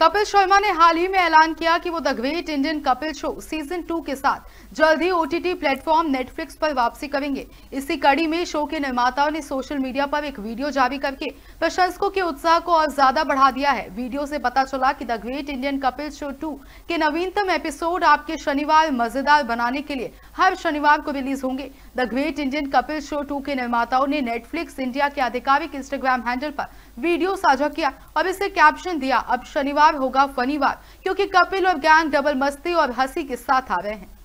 कपिल शर्मा ने हाल ही में ऐलान किया कि वो the great Indian Kapil show season two के साथ जल्द ही ओटीटी प्लेटफॉर्म नेटफ्लिक्स पर वापसी करेंगे इसी कड़ी में शो के निर्माताओं ने सोशल मीडिया पर एक वीडियो जारी करके प्रशंसकों के उत्साह को और ज्यादा बढ़ा दिया है वीडियो से पता चला कि the great Indian Kapil show two के नवीनतम एपिसोड आपके शनिवार मजेदार बनाने के लिए हर शनिवार को रिलीज होंगे the great Indian Kapil show two के निर्माताओं ने नेटफ्लिक्स इंडिया के आधिकारिक इंस्टाग्राम हैंडल पर वीडियो साझा किया और इसे कैप्शन दिया अब शनिवार बार होगा फनी बार क्योंकि कपिल और गैंग डबल मस्ती और हंसी के साथ आ रहे हैं